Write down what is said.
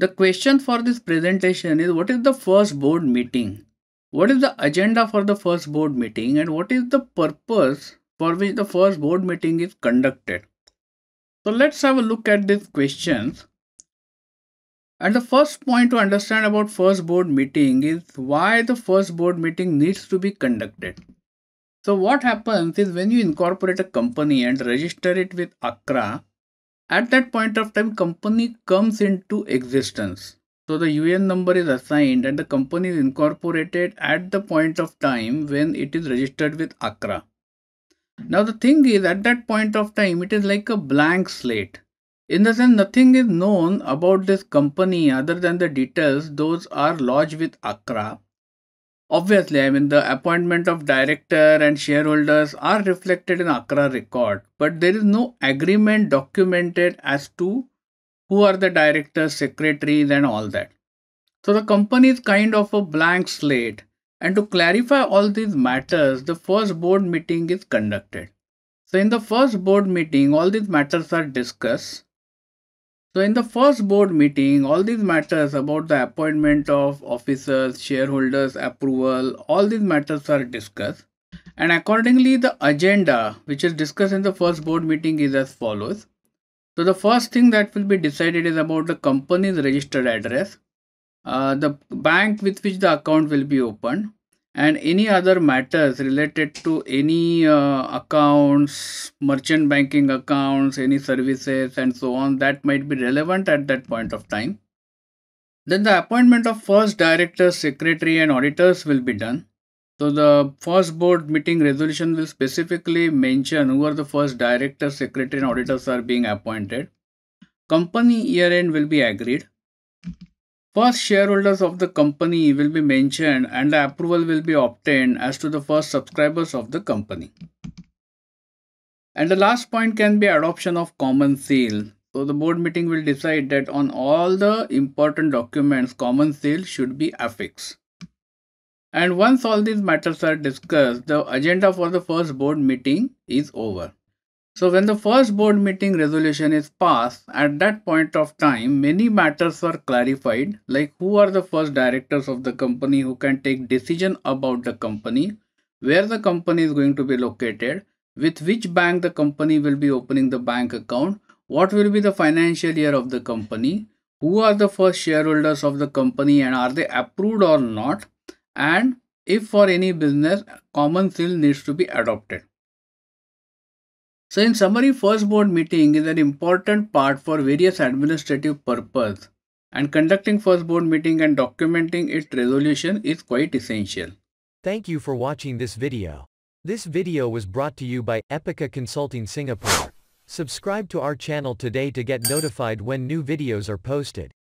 The question for this presentation is what is the first board meeting? What is the agenda for the first board meeting and what is the purpose for which the first board meeting is conducted? So let's have a look at these questions. And the first point to understand about first board meeting is why the first board meeting needs to be conducted. So what happens is when you incorporate a company and register it with ACRA, at that point of time company comes into existence so the un number is assigned and the company is incorporated at the point of time when it is registered with accra now the thing is at that point of time it is like a blank slate in the sense nothing is known about this company other than the details those are lodged with accra Obviously, I mean, the appointment of director and shareholders are reflected in Accra record, but there is no agreement documented as to who are the directors, secretaries, and all that. So the company is kind of a blank slate. And to clarify all these matters, the first board meeting is conducted. So in the first board meeting, all these matters are discussed so, in the first board meeting, all these matters about the appointment of officers, shareholders, approval, all these matters are discussed. And accordingly, the agenda which is discussed in the first board meeting is as follows. So, the first thing that will be decided is about the company's registered address, uh, the bank with which the account will be opened, and any other matters related to any uh, accounts, merchant banking accounts, any services, and so on that might be relevant at that point of time. Then the appointment of first director, secretary, and auditors will be done. So the first board meeting resolution will specifically mention who are the first director, secretary, and auditors are being appointed. Company year end will be agreed. First shareholders of the company will be mentioned and the approval will be obtained as to the first subscribers of the company. And the last point can be adoption of common seal. So the board meeting will decide that on all the important documents, common seal should be affixed. And once all these matters are discussed, the agenda for the first board meeting is over. So when the first board meeting resolution is passed, at that point of time, many matters are clarified, like who are the first directors of the company who can take decision about the company, where the company is going to be located, with which bank the company will be opening the bank account, what will be the financial year of the company, who are the first shareholders of the company and are they approved or not, and if for any business, common seal needs to be adopted. So in summary, first board meeting is an important part for various administrative purpose and conducting first board meeting and documenting its resolution is quite essential. Thank you for watching this video. This video was brought to you by Epica Consulting Singapore. Subscribe to our channel today to get notified when new videos are posted.